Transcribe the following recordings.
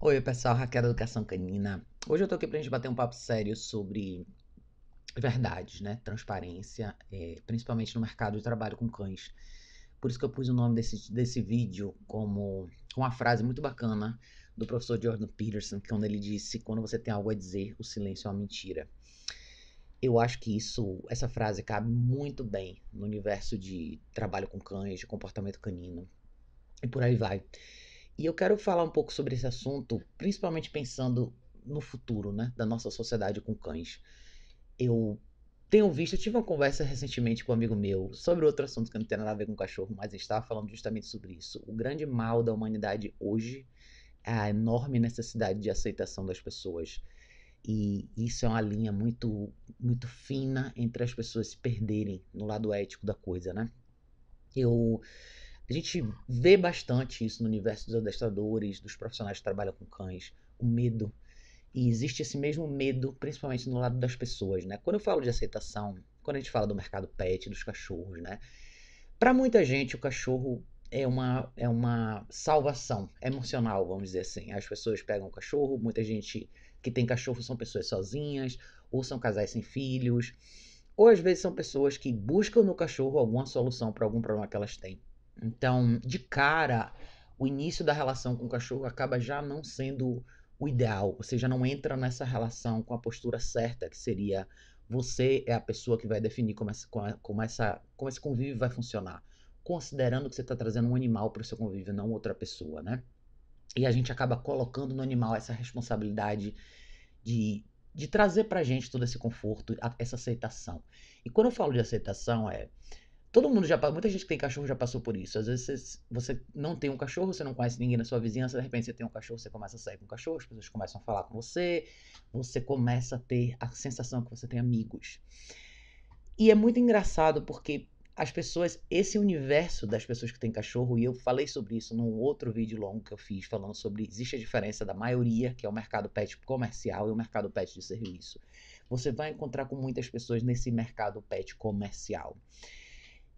Oi, pessoal, Raquel da Educação Canina. Hoje eu tô aqui pra gente bater um papo sério sobre verdades, né? Transparência, é, principalmente no mercado de trabalho com cães. Por isso que eu pus o nome desse, desse vídeo como uma frase muito bacana do professor Jordan Peterson, que quando ele disse: Quando você tem algo a dizer, o silêncio é uma mentira. Eu acho que isso, essa frase cabe muito bem no universo de trabalho com cães, de comportamento canino e por aí vai. E eu quero falar um pouco sobre esse assunto, principalmente pensando no futuro, né, da nossa sociedade com cães. Eu tenho visto, eu tive uma conversa recentemente com um amigo meu sobre outro assunto que não tem nada a ver com cachorro, mas estava falando justamente sobre isso. O grande mal da humanidade hoje é a enorme necessidade de aceitação das pessoas. E isso é uma linha muito, muito fina entre as pessoas se perderem no lado ético da coisa, né? Eu a gente vê bastante isso no universo dos adestradores, dos profissionais que trabalham com cães, o medo. E existe esse mesmo medo, principalmente no lado das pessoas, né? Quando eu falo de aceitação, quando a gente fala do mercado pet, dos cachorros, né? Para muita gente, o cachorro é uma, é uma salvação emocional, vamos dizer assim. As pessoas pegam o cachorro, muita gente que tem cachorro são pessoas sozinhas, ou são casais sem filhos, ou às vezes são pessoas que buscam no cachorro alguma solução para algum problema que elas têm. Então, de cara, o início da relação com o cachorro acaba já não sendo o ideal. Você já não entra nessa relação com a postura certa, que seria você é a pessoa que vai definir como, essa, como, essa, como esse convívio vai funcionar, considerando que você está trazendo um animal para o seu convívio, não outra pessoa, né? E a gente acaba colocando no animal essa responsabilidade de, de trazer para gente todo esse conforto, essa aceitação. E quando eu falo de aceitação, é Todo mundo já muita gente que tem cachorro já passou por isso. Às vezes você, você não tem um cachorro, você não conhece ninguém na sua vizinhança, de repente você tem um cachorro, você começa a sair com o cachorro, as pessoas começam a falar com você, você começa a ter a sensação que você tem amigos. E é muito engraçado porque as pessoas, esse universo das pessoas que têm cachorro, e eu falei sobre isso num outro vídeo longo que eu fiz, falando sobre existe a diferença da maioria, que é o mercado pet comercial e o mercado pet de serviço. Você vai encontrar com muitas pessoas nesse mercado pet comercial.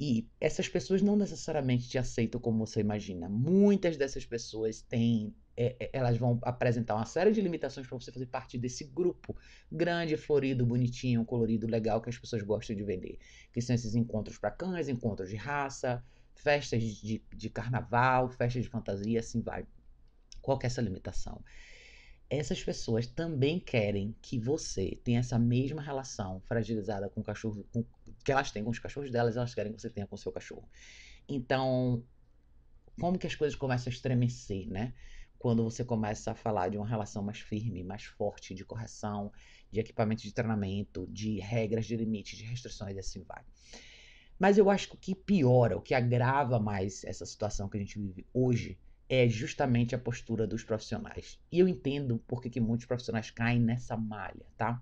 E essas pessoas não necessariamente te aceitam como você imagina. Muitas dessas pessoas têm. É, é elas vão apresentar uma série de limitações para você fazer parte desse grupo grande, florido, bonitinho, colorido, legal que as pessoas gostam de vender. Que são esses encontros para cães, encontros de raça, festas de, de carnaval, festas de fantasia, assim vai. Qual que é essa limitação? essas pessoas também querem que você tenha essa mesma relação fragilizada com o cachorro com, que elas têm com os cachorros delas, elas querem que você tenha com o seu cachorro. Então, como que as coisas começam a estremecer, né? Quando você começa a falar de uma relação mais firme, mais forte, de correção, de equipamento de treinamento, de regras, de limites, de restrições e assim vai. Mas eu acho que o que piora, o que agrava mais essa situação que a gente vive hoje, é justamente a postura dos profissionais. E eu entendo porque que muitos profissionais caem nessa malha, tá?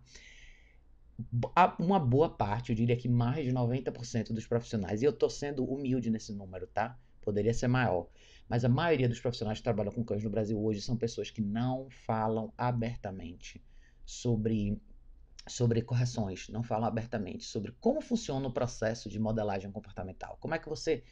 Uma boa parte, eu diria que mais de 90% dos profissionais, e eu tô sendo humilde nesse número, tá? Poderia ser maior. Mas a maioria dos profissionais que trabalham com cães no Brasil hoje são pessoas que não falam abertamente sobre sobre correções, não falam abertamente sobre como funciona o processo de modelagem comportamental. Como é que você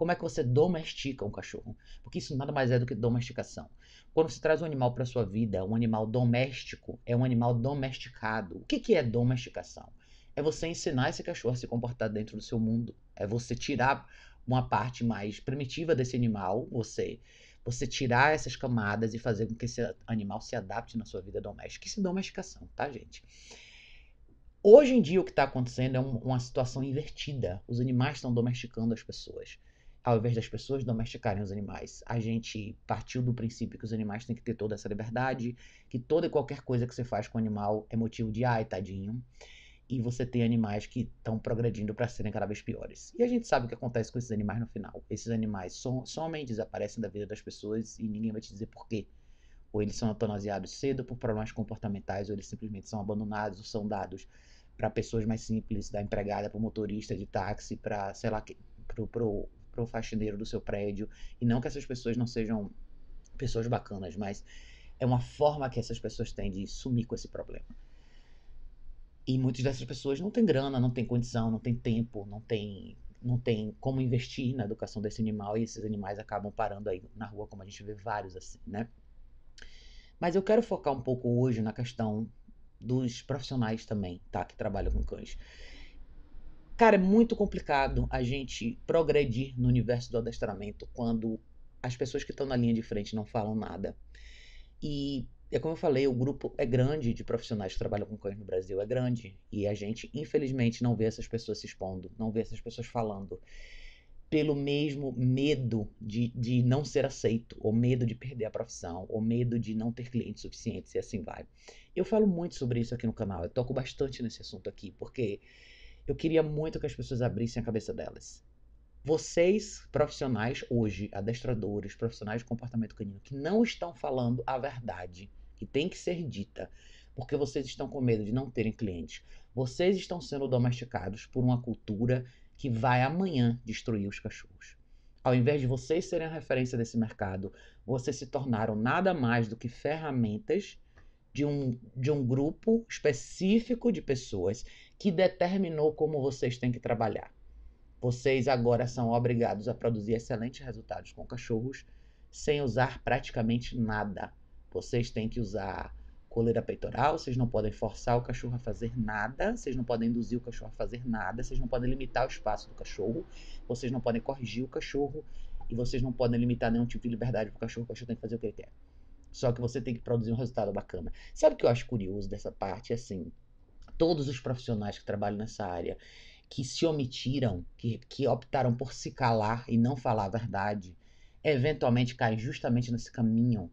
como é que você domestica um cachorro? Porque isso nada mais é do que domesticação. Quando você traz um animal para sua vida, um animal doméstico, é um animal domesticado. O que, que é domesticação? É você ensinar esse cachorro a se comportar dentro do seu mundo. É você tirar uma parte mais primitiva desse animal, você você tirar essas camadas e fazer com que esse animal se adapte na sua vida doméstica. Isso é domesticação, tá, gente? Hoje em dia, o que está acontecendo é um, uma situação invertida. Os animais estão domesticando as pessoas ao invés das pessoas domesticarem os animais. A gente partiu do princípio que os animais têm que ter toda essa liberdade, que toda e qualquer coisa que você faz com o animal é motivo de ai, tadinho. E você tem animais que estão progredindo para serem cada vez piores. E a gente sabe o que acontece com esses animais no final. Esses animais somem, desaparecem da vida das pessoas e ninguém vai te dizer por quê. Ou eles são eutanasiados cedo por problemas comportamentais, ou eles simplesmente são abandonados, ou são dados para pessoas mais simples, da empregada, para o motorista de táxi, para, sei lá, para o para o faxineiro do seu prédio. E não que essas pessoas não sejam pessoas bacanas, mas é uma forma que essas pessoas têm de sumir com esse problema. E muitas dessas pessoas não têm grana, não têm condição, não têm tempo, não têm não tem como investir na educação desse animal e esses animais acabam parando aí na rua, como a gente vê vários assim, né? Mas eu quero focar um pouco hoje na questão dos profissionais também, tá? Que trabalham com cães. Cara, é muito complicado a gente progredir no universo do adestramento quando as pessoas que estão na linha de frente não falam nada. E é como eu falei, o grupo é grande de profissionais que trabalham com cães no Brasil, é grande. E a gente, infelizmente, não vê essas pessoas se expondo, não vê essas pessoas falando. Pelo mesmo medo de, de não ser aceito, ou medo de perder a profissão, ou medo de não ter clientes suficientes, e assim vai. Eu falo muito sobre isso aqui no canal, eu toco bastante nesse assunto aqui, porque eu queria muito que as pessoas abrissem a cabeça delas. Vocês, profissionais hoje, adestradores, profissionais de comportamento canino, que não estão falando a verdade, que tem que ser dita, porque vocês estão com medo de não terem clientes. Vocês estão sendo domesticados por uma cultura que vai amanhã destruir os cachorros. Ao invés de vocês serem a referência desse mercado, vocês se tornaram nada mais do que ferramentas de um, de um grupo específico de pessoas que determinou como vocês têm que trabalhar. Vocês agora são obrigados a produzir excelentes resultados com cachorros sem usar praticamente nada. Vocês têm que usar coleira peitoral, vocês não podem forçar o cachorro a fazer nada, vocês não podem induzir o cachorro a fazer nada, vocês não podem limitar o espaço do cachorro, vocês não podem corrigir o cachorro e vocês não podem limitar nenhum tipo de liberdade para o cachorro, o cachorro tem que fazer o que ele quer. Só que você tem que produzir um resultado bacana. Sabe o que eu acho curioso dessa parte? É assim, todos os profissionais que trabalham nessa área, que se omitiram, que, que optaram por se calar e não falar a verdade, eventualmente caem justamente nesse caminho.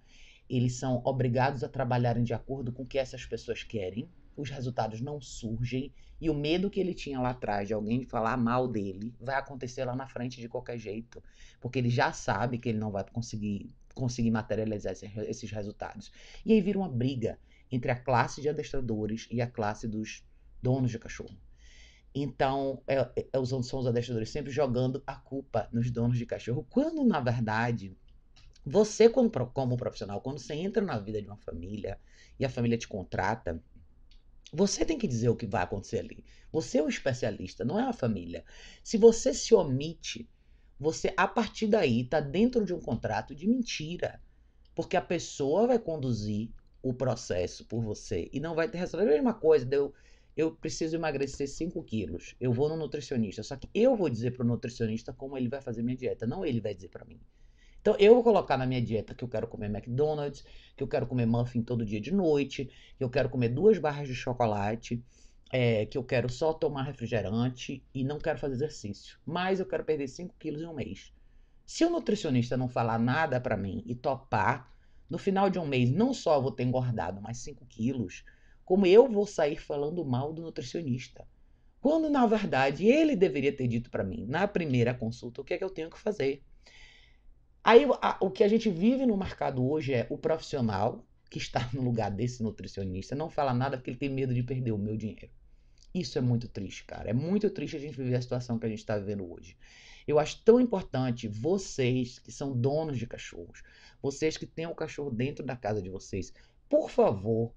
Eles são obrigados a trabalharem de acordo com o que essas pessoas querem, os resultados não surgem e o medo que ele tinha lá atrás de alguém falar mal dele vai acontecer lá na frente de qualquer jeito, porque ele já sabe que ele não vai conseguir conseguir materializar esses resultados. E aí vira uma briga entre a classe de adestradores e a classe dos donos de cachorro. Então, é, é, é são os adestradores sempre jogando a culpa nos donos de cachorro, quando na verdade você, como, como profissional, quando você entra na vida de uma família e a família te contrata, você tem que dizer o que vai acontecer ali. Você é o especialista, não é a família. Se você se omite você, a partir daí, está dentro de um contrato de mentira. Porque a pessoa vai conduzir o processo por você e não vai ter resultado. É a mesma coisa, Eu preciso emagrecer 5 quilos. Eu vou no nutricionista. Só que eu vou dizer para o nutricionista como ele vai fazer minha dieta, não ele vai dizer para mim. Então eu vou colocar na minha dieta que eu quero comer McDonald's, que eu quero comer muffin todo dia de noite, que eu quero comer duas barras de chocolate, é, que eu quero só tomar refrigerante e não quero fazer exercício, mas eu quero perder 5 quilos em um mês. Se o nutricionista não falar nada para mim e topar, no final de um mês não só vou ter engordado mais 5 quilos, como eu vou sair falando mal do nutricionista. Quando na verdade ele deveria ter dito para mim na primeira consulta o que é que eu tenho que fazer. Aí a, o que a gente vive no mercado hoje é o profissional que está no lugar desse nutricionista não fala nada porque ele tem medo de perder o meu dinheiro. Isso é muito triste, cara. É muito triste a gente viver a situação que a gente está vivendo hoje. Eu acho tão importante vocês que são donos de cachorros, vocês que têm o um cachorro dentro da casa de vocês, por favor,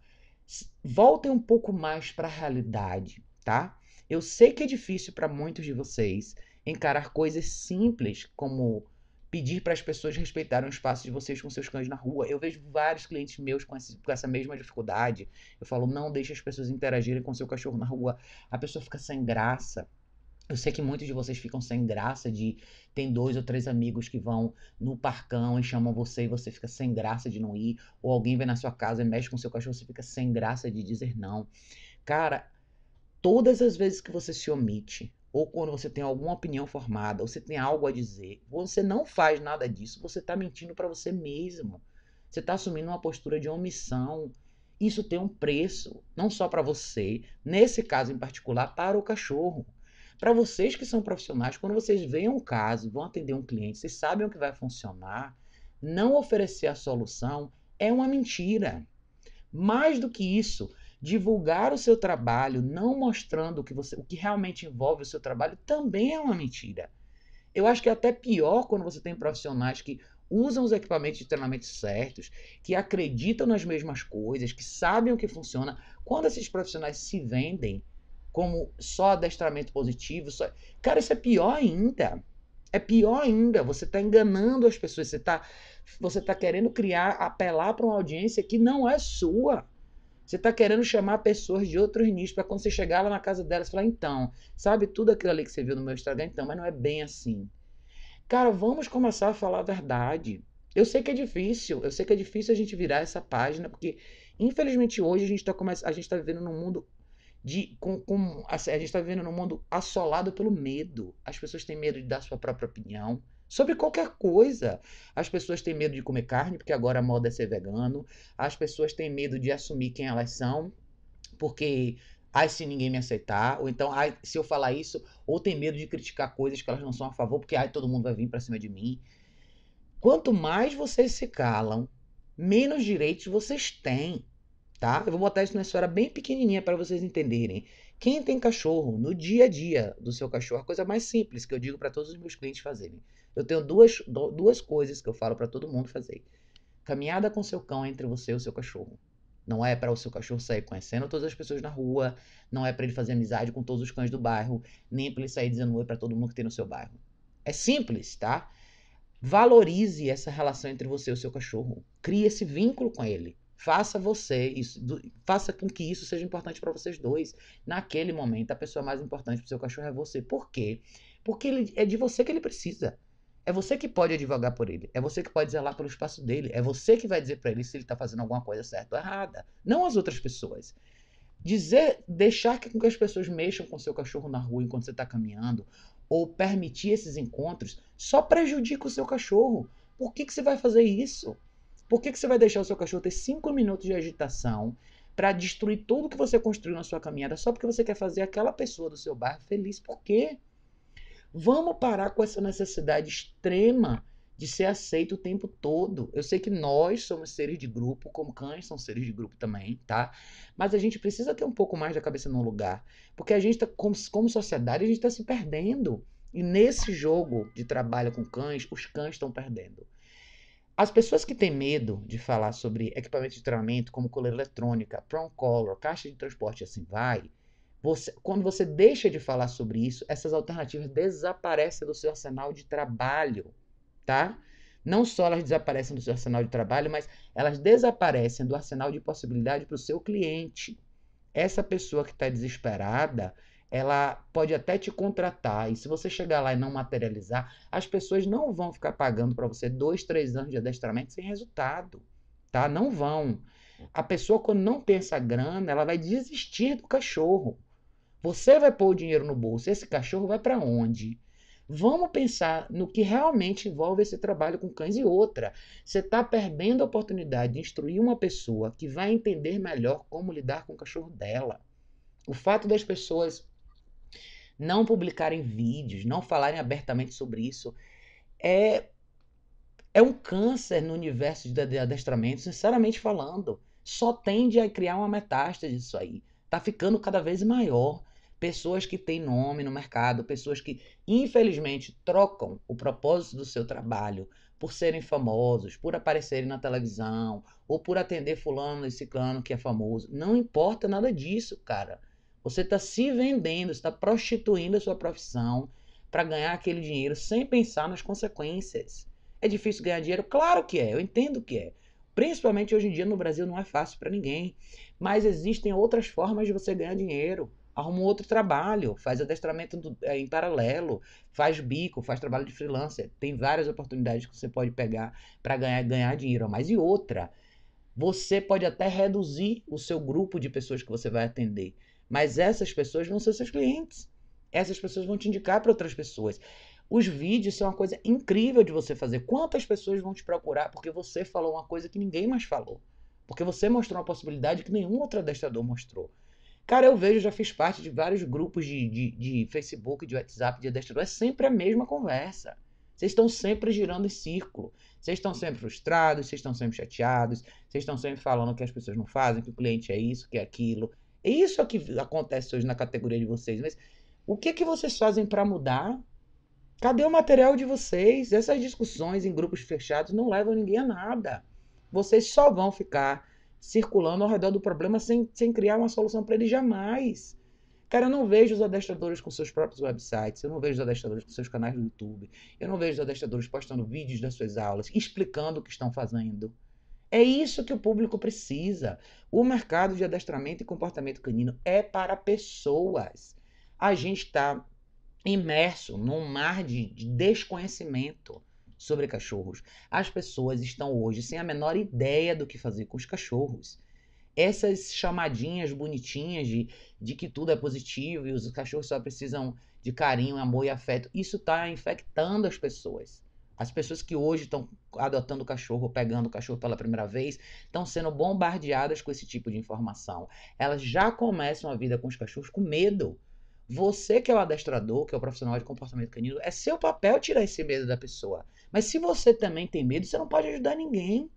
voltem um pouco mais para a realidade, tá? Eu sei que é difícil para muitos de vocês encarar coisas simples como pedir para as pessoas respeitarem o espaço de vocês com seus cães na rua. Eu vejo vários clientes meus com, esse, com, essa mesma dificuldade. Eu falo, não deixe as pessoas interagirem com seu cachorro na rua. A pessoa fica sem graça. Eu sei que muitos de vocês ficam sem graça de tem dois ou três amigos que vão no parcão e chamam você e você fica sem graça de não ir, ou alguém vem na sua casa e mexe com seu cachorro, você fica sem graça de dizer não. Cara, todas as vezes que você se omite, ou quando você tem alguma opinião formada, ou você tem algo a dizer, você não faz nada disso, você está mentindo para você mesmo. Você está assumindo uma postura de omissão. Isso tem um preço, não só para você, nesse caso em particular, para o cachorro. Para vocês que são profissionais, quando vocês veem um caso, vão atender um cliente, vocês sabem o que vai funcionar, não oferecer a solução é uma mentira. Mais do que isso, Divulgar o seu trabalho, não mostrando o que, você, o que realmente envolve o seu trabalho, também é uma mentira. Eu acho que é até pior quando você tem profissionais que usam os equipamentos de treinamento certos, que acreditam nas mesmas coisas, que sabem o que funciona. Quando esses profissionais se vendem como só adestramento positivo, só... cara, isso é pior ainda. É pior ainda, você está enganando as pessoas, você está você tá querendo criar, apelar para uma audiência que não é sua. Você está querendo chamar pessoas de outros nichos para quando você chegar lá na casa delas falar, então, sabe tudo aquilo ali que você viu no meu Instagram? Então, mas não é bem assim. Cara, vamos começar a falar a verdade. Eu sei que é difícil, eu sei que é difícil a gente virar essa página, porque infelizmente hoje a gente está a gente tá vivendo num mundo de com, com a gente está vivendo num mundo assolado pelo medo. As pessoas têm medo de dar sua própria opinião. Sobre qualquer coisa. As pessoas têm medo de comer carne, porque agora a moda é ser vegano. As pessoas têm medo de assumir quem elas são, porque ai se ninguém me aceitar, ou então ai se eu falar isso, ou tem medo de criticar coisas que elas não são a favor, porque ai todo mundo vai vir para cima de mim. Quanto mais vocês se calam, menos direitos vocês têm, tá? Eu vou botar isso numa história bem pequenininha para vocês entenderem. Quem tem cachorro no dia a dia do seu cachorro, a coisa mais simples que eu digo para todos os meus clientes fazerem. Eu tenho duas, duas coisas que eu falo para todo mundo fazer. Caminhada com seu cão entre você e o seu cachorro. Não é para o seu cachorro sair conhecendo todas as pessoas na rua, não é para ele fazer amizade com todos os cães do bairro, nem para ele sair dizendo oi para todo mundo que tem no seu bairro. É simples, tá? Valorize essa relação entre você e o seu cachorro. Crie esse vínculo com ele. Faça você isso, do, faça com que isso seja importante para vocês dois. Naquele momento, a pessoa mais importante para o seu cachorro é você. Por quê? Porque ele, é de você que ele precisa. É você que pode advogar por ele. É você que pode zelar pelo espaço dele. É você que vai dizer para ele se ele está fazendo alguma coisa certa ou errada. Não as outras pessoas. Dizer, deixar que, que as pessoas mexam com seu cachorro na rua enquanto você está caminhando, ou permitir esses encontros, só prejudica o seu cachorro. Por que, que você vai fazer isso? Por que, que você vai deixar o seu cachorro ter 5 minutos de agitação para destruir tudo que você construiu na sua caminhada só porque você quer fazer aquela pessoa do seu bairro feliz? Por quê? Vamos parar com essa necessidade extrema de ser aceito o tempo todo. Eu sei que nós somos seres de grupo, como cães são seres de grupo também, tá? Mas a gente precisa ter um pouco mais da cabeça no lugar, porque a gente tá, como, como sociedade, a gente está se perdendo. E nesse jogo de trabalho com cães, os cães estão perdendo. As pessoas que têm medo de falar sobre equipamento de treinamento, como coleira eletrônica, prong collar, caixa de transporte assim vai, você, quando você deixa de falar sobre isso, essas alternativas desaparecem do seu arsenal de trabalho, tá? Não só elas desaparecem do seu arsenal de trabalho, mas elas desaparecem do arsenal de possibilidade para o seu cliente. Essa pessoa que está desesperada, ela pode até te contratar. E se você chegar lá e não materializar, as pessoas não vão ficar pagando para você dois, três anos de adestramento sem resultado, tá? Não vão. A pessoa, quando não pensa grana, ela vai desistir do cachorro. Você vai pôr o dinheiro no bolso, esse cachorro vai para onde? Vamos pensar no que realmente envolve esse trabalho com cães e outra. Você está perdendo a oportunidade de instruir uma pessoa que vai entender melhor como lidar com o cachorro dela. O fato das pessoas não publicarem vídeos, não falarem abertamente sobre isso, é, é um câncer no universo de adestramento, sinceramente falando. Só tende a criar uma metástase disso aí. Tá ficando cada vez maior. Pessoas que têm nome no mercado, pessoas que, infelizmente, trocam o propósito do seu trabalho por serem famosos, por aparecerem na televisão, ou por atender fulano e ciclano que é famoso. Não importa nada disso, cara. Você está se vendendo, está prostituindo a sua profissão para ganhar aquele dinheiro sem pensar nas consequências. É difícil ganhar dinheiro? Claro que é, eu entendo que é. Principalmente hoje em dia no Brasil não é fácil para ninguém. Mas existem outras formas de você ganhar dinheiro. Arruma outro trabalho, faz adestramento do, é, em paralelo, faz bico, faz trabalho de freelancer. Tem várias oportunidades que você pode pegar para ganhar, ganhar dinheiro Mas E outra, você pode até reduzir o seu grupo de pessoas que você vai atender. Mas essas pessoas vão ser seus clientes. Essas pessoas vão te indicar para outras pessoas. Os vídeos são uma coisa incrível de você fazer. Quantas pessoas vão te procurar porque você falou uma coisa que ninguém mais falou? Porque você mostrou uma possibilidade que nenhum outro adestrador mostrou. Cara, eu vejo, já fiz parte de vários grupos de, de, de Facebook, de WhatsApp, de adestrador. É sempre a mesma conversa. Vocês estão sempre girando em círculo. Vocês estão sempre frustrados, vocês estão sempre chateados, vocês estão sempre falando que as pessoas não fazem, que o cliente é isso, que é aquilo, isso é o que acontece hoje na categoria de vocês. Mas o que, é que vocês fazem para mudar? Cadê o material de vocês? Essas discussões em grupos fechados não levam ninguém a nada. Vocês só vão ficar circulando ao redor do problema sem, sem criar uma solução para ele jamais. Cara, eu não vejo os adestradores com seus próprios websites, eu não vejo os adestradores com seus canais no YouTube, eu não vejo os adestradores postando vídeos das suas aulas, explicando o que estão fazendo. É isso que o público precisa. O mercado de adestramento e comportamento canino é para pessoas. A gente está imerso num mar de desconhecimento sobre cachorros. As pessoas estão hoje sem a menor ideia do que fazer com os cachorros. Essas chamadinhas bonitinhas de, de que tudo é positivo e os cachorros só precisam de carinho, amor e afeto, isso está infectando as pessoas. As pessoas que hoje estão adotando o cachorro, ou pegando o cachorro pela primeira vez, estão sendo bombardeadas com esse tipo de informação. Elas já começam a vida com os cachorros com medo. Você que é o adestrador, que é o profissional de comportamento canino, é seu papel tirar esse medo da pessoa. Mas se você também tem medo, você não pode ajudar ninguém.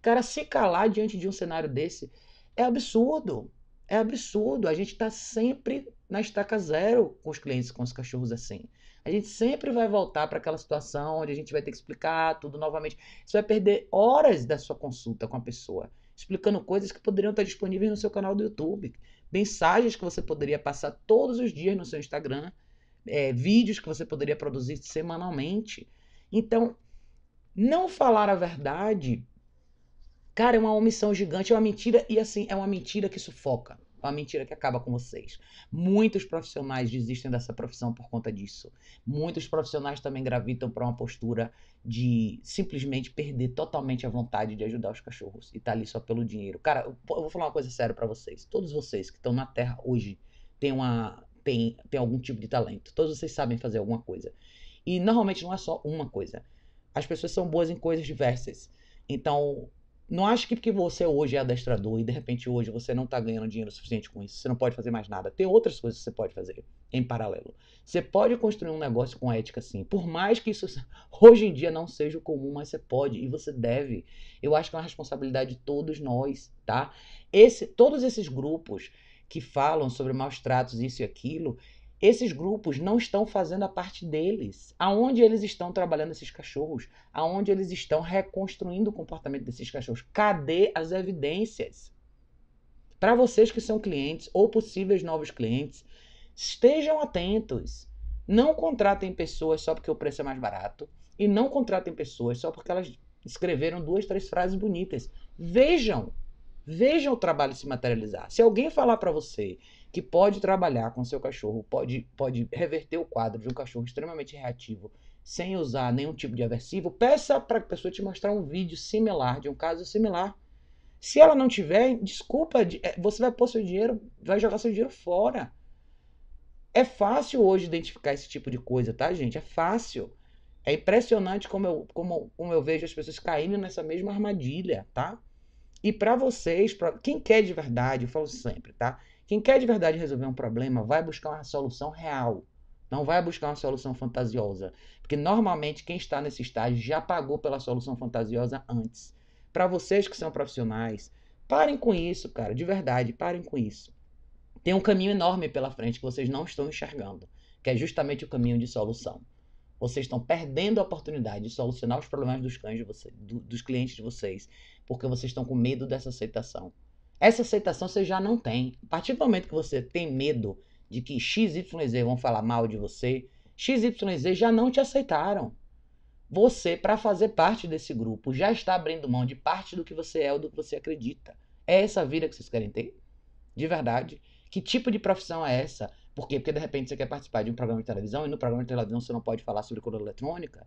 Cara, se calar diante de um cenário desse é absurdo. É absurdo. A gente está sempre na estaca zero com os clientes, com os cachorros assim. A gente sempre vai voltar para aquela situação onde a gente vai ter que explicar tudo novamente. Você vai perder horas da sua consulta com a pessoa, explicando coisas que poderiam estar disponíveis no seu canal do YouTube, mensagens que você poderia passar todos os dias no seu Instagram, é, vídeos que você poderia produzir semanalmente. Então, não falar a verdade Cara, é uma omissão gigante, é uma mentira, e assim, é uma mentira que sufoca. É uma mentira que acaba com vocês. Muitos profissionais desistem dessa profissão por conta disso. Muitos profissionais também gravitam para uma postura de simplesmente perder totalmente a vontade de ajudar os cachorros e tá ali só pelo dinheiro. Cara, eu vou falar uma coisa séria para vocês. Todos vocês que estão na Terra hoje têm, uma, têm, têm algum tipo de talento. Todos vocês sabem fazer alguma coisa. E normalmente não é só uma coisa. As pessoas são boas em coisas diversas. Então, não acho que porque você hoje é adestrador e de repente hoje você não está ganhando dinheiro suficiente com isso, você não pode fazer mais nada. Tem outras coisas que você pode fazer em paralelo. Você pode construir um negócio com ética, sim. Por mais que isso hoje em dia não seja o comum, mas você pode e você deve. Eu acho que é uma responsabilidade de todos nós, tá? Esse, todos esses grupos que falam sobre maus tratos, isso e aquilo, esses grupos não estão fazendo a parte deles. Aonde eles estão trabalhando esses cachorros? Aonde eles estão reconstruindo o comportamento desses cachorros? Cadê as evidências? Para vocês que são clientes ou possíveis novos clientes, estejam atentos. Não contratem pessoas só porque o preço é mais barato e não contratem pessoas só porque elas escreveram duas, três frases bonitas. Vejam Vejam o trabalho se materializar. Se alguém falar para você que pode trabalhar com seu cachorro, pode, pode reverter o quadro de um cachorro extremamente reativo, sem usar nenhum tipo de aversivo, peça para a pessoa te mostrar um vídeo similar, de um caso similar. Se ela não tiver, desculpa, é, você vai pôr seu dinheiro, vai jogar seu dinheiro fora. É fácil hoje identificar esse tipo de coisa, tá, gente? É fácil. É impressionante como eu, como, como eu vejo as pessoas caindo nessa mesma armadilha, tá? E para vocês, pra quem quer de verdade, eu falo sempre, tá? Quem quer de verdade resolver um problema vai buscar uma solução real. Não vai buscar uma solução fantasiosa. Porque normalmente quem está nesse estágio já pagou pela solução fantasiosa antes. Para vocês que são profissionais, parem com isso, cara, de verdade, parem com isso. Tem um caminho enorme pela frente que vocês não estão enxergando, que é justamente o caminho de solução. Vocês estão perdendo a oportunidade de solucionar os problemas dos cães de você, do, dos clientes de vocês, porque vocês estão com medo dessa aceitação. Essa aceitação você já não tem. A partir do momento que você tem medo de que XYZ vão falar mal de você, XYZ já não te aceitaram. Você, para fazer parte desse grupo, já está abrindo mão de parte do que você é ou do que você acredita. É essa vida que vocês querem ter? De verdade? Que tipo de profissão é essa? Por quê? Porque de repente você quer participar de um programa de televisão e no programa de televisão você não pode falar sobre cura eletrônica.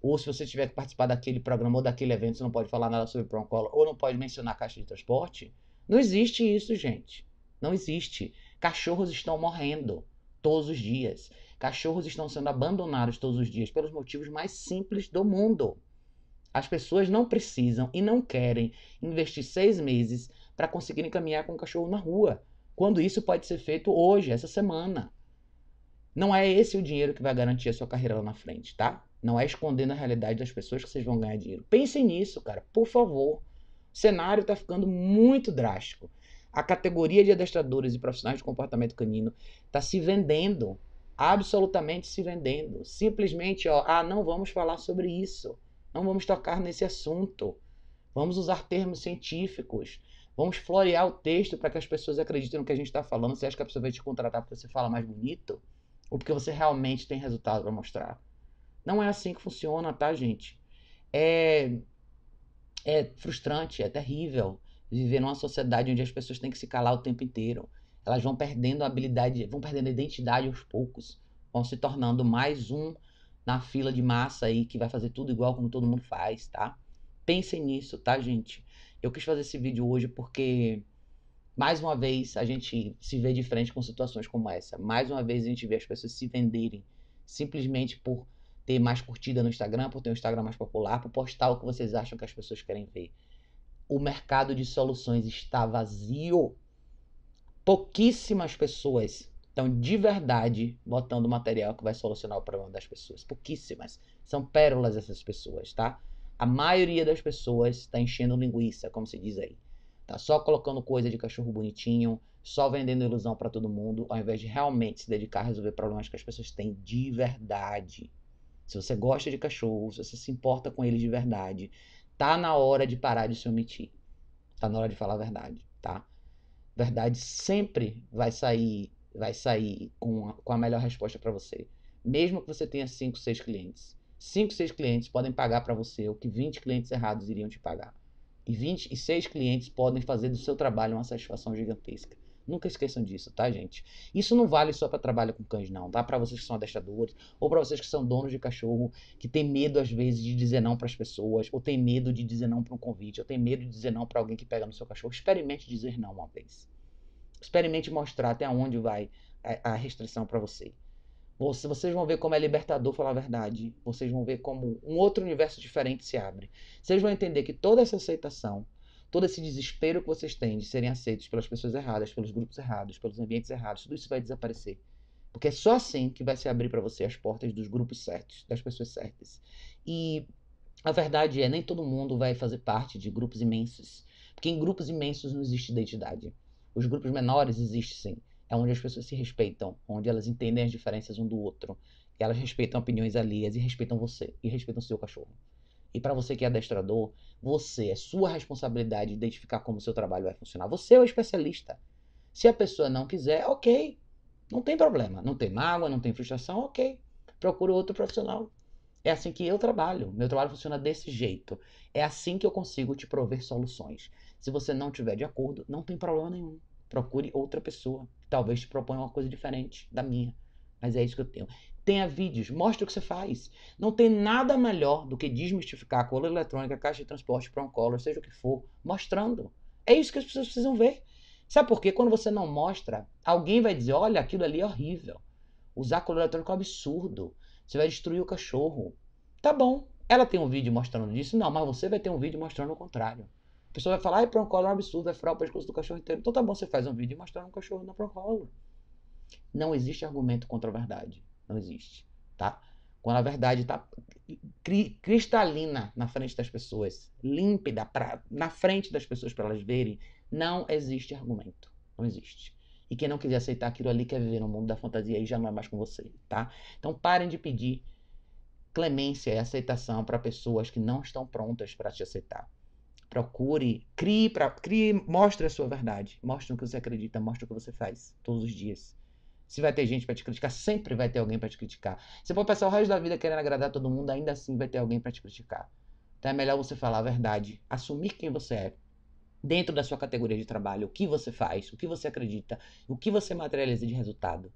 Ou se você tiver que participar daquele programa ou daquele evento, você não pode falar nada sobre Procola ou não pode mencionar caixa de transporte. Não existe isso, gente. Não existe. Cachorros estão morrendo todos os dias. Cachorros estão sendo abandonados todos os dias pelos motivos mais simples do mundo. As pessoas não precisam e não querem investir seis meses para conseguir caminhar com um cachorro na rua. Quando isso pode ser feito hoje, essa semana. Não é esse o dinheiro que vai garantir a sua carreira lá na frente, tá? Não é escondendo a realidade das pessoas que vocês vão ganhar dinheiro. Pensem nisso, cara, por favor. O cenário está ficando muito drástico. A categoria de adestradores e profissionais de comportamento canino está se vendendo, absolutamente se vendendo. Simplesmente, ó, ah, não vamos falar sobre isso, não vamos tocar nesse assunto, vamos usar termos científicos, Vamos florear o texto para que as pessoas acreditem no que a gente está falando. Você acha que a pessoa vai te contratar porque você fala mais bonito? Ou porque você realmente tem resultado para mostrar? Não é assim que funciona, tá, gente? É, é frustrante, é terrível viver numa sociedade onde as pessoas têm que se calar o tempo inteiro. Elas vão perdendo a habilidade, vão perdendo a identidade aos poucos. Vão se tornando mais um na fila de massa aí que vai fazer tudo igual como todo mundo faz, tá? Pensem nisso, tá, gente? Eu quis fazer esse vídeo hoje porque, mais uma vez, a gente se vê de frente com situações como essa. Mais uma vez, a gente vê as pessoas se venderem simplesmente por ter mais curtida no Instagram, por ter um Instagram mais popular, por postar o que vocês acham que as pessoas querem ver. O mercado de soluções está vazio. Pouquíssimas pessoas estão de verdade botando material que vai solucionar o problema das pessoas. Pouquíssimas. São pérolas essas pessoas, tá? A maioria das pessoas está enchendo linguiça, como se diz aí. Tá só colocando coisa de cachorro bonitinho, só vendendo ilusão para todo mundo, ao invés de realmente se dedicar a resolver problemas que as pessoas têm de verdade. Se você gosta de cachorro, se você se importa com eles de verdade, tá na hora de parar de se omitir. Tá na hora de falar a verdade, tá? Verdade sempre vai sair, vai sair com a, com a melhor resposta para você, mesmo que você tenha 5, 6 clientes. 5, 6 clientes podem pagar para você o que 20 clientes errados iriam te pagar. E 26 clientes podem fazer do seu trabalho uma satisfação gigantesca. Nunca esqueçam disso, tá, gente? Isso não vale só para trabalho com cães, não. Dá para vocês que são adestradores ou para vocês que são donos de cachorro, que tem medo às vezes de dizer não para as pessoas, ou tem medo de dizer não para um convite, ou tem medo de dizer não para alguém que pega no seu cachorro. Experimente dizer não uma vez. Experimente mostrar até onde vai a, a restrição para você. Vocês vão ver como é libertador falar a verdade. Vocês vão ver como um outro universo diferente se abre. Vocês vão entender que toda essa aceitação, todo esse desespero que vocês têm de serem aceitos pelas pessoas erradas, pelos grupos errados, pelos ambientes errados, tudo isso vai desaparecer. Porque é só assim que vai se abrir para você as portas dos grupos certos, das pessoas certas. E a verdade é, nem todo mundo vai fazer parte de grupos imensos. Porque em grupos imensos não existe identidade. Os grupos menores existem sim é onde as pessoas se respeitam, onde elas entendem as diferenças um do outro, e elas respeitam opiniões alheias e respeitam você e respeitam seu cachorro. E para você que é adestrador, você é sua responsabilidade identificar como o seu trabalho vai funcionar. Você é o especialista. Se a pessoa não quiser, ok, não tem problema, não tem mágoa, não tem frustração, ok, procura outro profissional. É assim que eu trabalho. Meu trabalho funciona desse jeito. É assim que eu consigo te prover soluções. Se você não tiver de acordo, não tem problema nenhum. Procure outra pessoa. Talvez te proponha uma coisa diferente da minha. Mas é isso que eu tenho. Tenha vídeos, mostre o que você faz. Não tem nada melhor do que desmistificar a cola eletrônica, a caixa de transporte para um collar, seja o que for, mostrando. É isso que as pessoas precisam ver. Sabe por quê? Quando você não mostra, alguém vai dizer: olha, aquilo ali é horrível. Usar cola eletrônica é um absurdo. Você vai destruir o cachorro. Tá bom. Ela tem um vídeo mostrando isso? Não, mas você vai ter um vídeo mostrando o contrário. A pessoa vai falar, ai, proncola é um absurdo, vai é furar o pescoço do cachorro inteiro. Então tá bom, você faz um vídeo mostrando um cachorro na proncola. Não existe argumento contra a verdade. Não existe, tá? Quando a verdade está cristalina na frente das pessoas, límpida pra, na frente das pessoas para elas verem, não existe argumento. Não existe. E quem não quiser aceitar aquilo ali quer viver no mundo da fantasia e já não é mais com você, tá? Então parem de pedir clemência e aceitação para pessoas que não estão prontas para te aceitar procure, crie, pra, crie, mostre a sua verdade, mostre o que você acredita, mostre o que você faz todos os dias. Se vai ter gente para te criticar, sempre vai ter alguém para te criticar. Se for passar o resto da vida querendo agradar todo mundo, ainda assim vai ter alguém para te criticar. Então é melhor você falar a verdade, assumir quem você é, dentro da sua categoria de trabalho, o que você faz, o que você acredita, o que você materializa de resultado.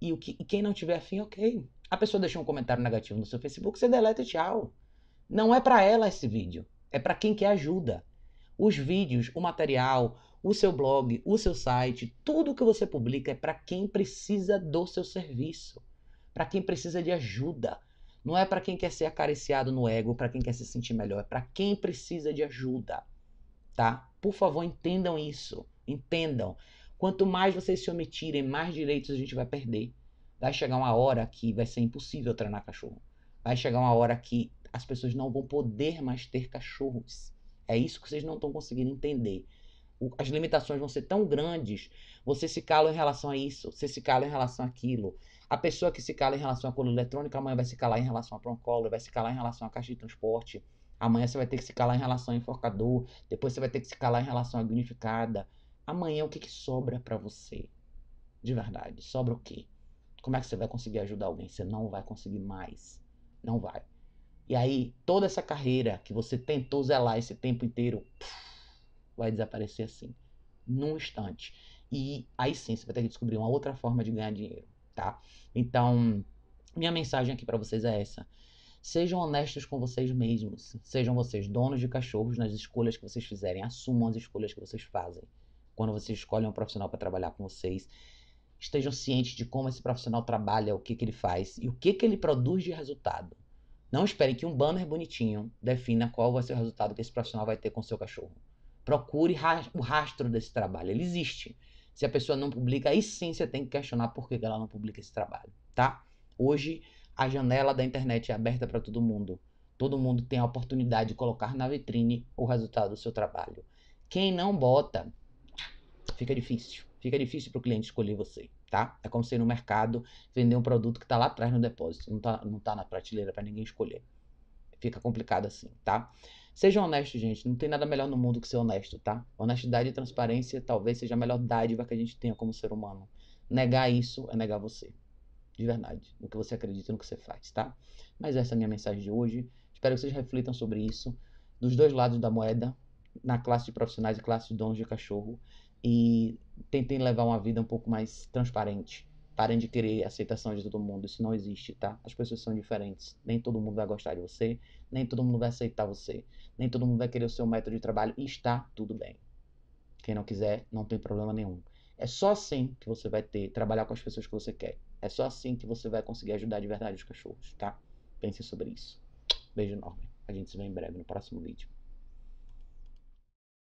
E, o que, e quem não tiver afim, ok. A pessoa deixou um comentário negativo no seu Facebook, você deleta e tchau. Não é para ela esse vídeo. É para quem quer ajuda. Os vídeos, o material, o seu blog, o seu site, tudo que você publica é para quem precisa do seu serviço, para quem precisa de ajuda. Não é para quem quer ser acariciado no ego, para quem quer se sentir melhor, é para quem precisa de ajuda, tá? Por favor, entendam isso, entendam. Quanto mais vocês se omitirem, mais direitos a gente vai perder. Vai chegar uma hora que vai ser impossível treinar cachorro. Vai chegar uma hora que as pessoas não vão poder mais ter cachorros. É isso que vocês não estão conseguindo entender. O, as limitações vão ser tão grandes, você se cala em relação a isso, você se cala em relação àquilo. A pessoa que se cala em relação à coluna eletrônica, amanhã vai se calar em relação à proncola, vai se calar em relação à caixa de transporte. Amanhã você vai ter que se calar em relação ao enforcador, depois você vai ter que se calar em relação à unificada. Amanhã o que, que sobra para você? De verdade, sobra o quê? Como é que você vai conseguir ajudar alguém? Você não vai conseguir mais. Não vai. E aí, toda essa carreira que você tentou zelar esse tempo inteiro vai desaparecer assim, num instante. E aí sim, você vai ter que descobrir uma outra forma de ganhar dinheiro, tá? Então, minha mensagem aqui para vocês é essa. Sejam honestos com vocês mesmos. Sejam vocês donos de cachorros nas escolhas que vocês fizerem. Assumam as escolhas que vocês fazem. Quando vocês escolhem um profissional para trabalhar com vocês, estejam cientes de como esse profissional trabalha, o que, que ele faz e o que, que ele produz de resultado. Não espere que um banner bonitinho defina qual vai ser o resultado que esse profissional vai ter com seu cachorro. Procure o rastro desse trabalho, ele existe. Se a pessoa não publica, aí sim você tem que questionar por que ela não publica esse trabalho, tá? Hoje a janela da internet é aberta para todo mundo. Todo mundo tem a oportunidade de colocar na vitrine o resultado do seu trabalho. Quem não bota, fica difícil. Fica difícil para o cliente escolher você tá? É como você ir no mercado vender um produto que está lá atrás no depósito, não está não tá na prateleira para ninguém escolher. Fica complicado assim, tá? Sejam honestos, gente. Não tem nada melhor no mundo que ser honesto, tá? Honestidade e transparência talvez seja a melhor dádiva que a gente tenha como ser humano. Negar isso é negar você. De verdade. No que você acredita, no que você faz, tá? Mas essa é a minha mensagem de hoje. Espero que vocês reflitam sobre isso. Dos dois lados da moeda, na classe de profissionais e classe de donos de cachorro e tentem levar uma vida um pouco mais transparente. Parem de querer aceitação de todo mundo, isso não existe, tá? As pessoas são diferentes. Nem todo mundo vai gostar de você, nem todo mundo vai aceitar você, nem todo mundo vai querer o seu método de trabalho e está tudo bem. Quem não quiser, não tem problema nenhum. É só assim que você vai ter trabalhar com as pessoas que você quer. É só assim que você vai conseguir ajudar de verdade os cachorros, tá? Pense sobre isso. Beijo enorme. A gente se vê em breve no próximo vídeo.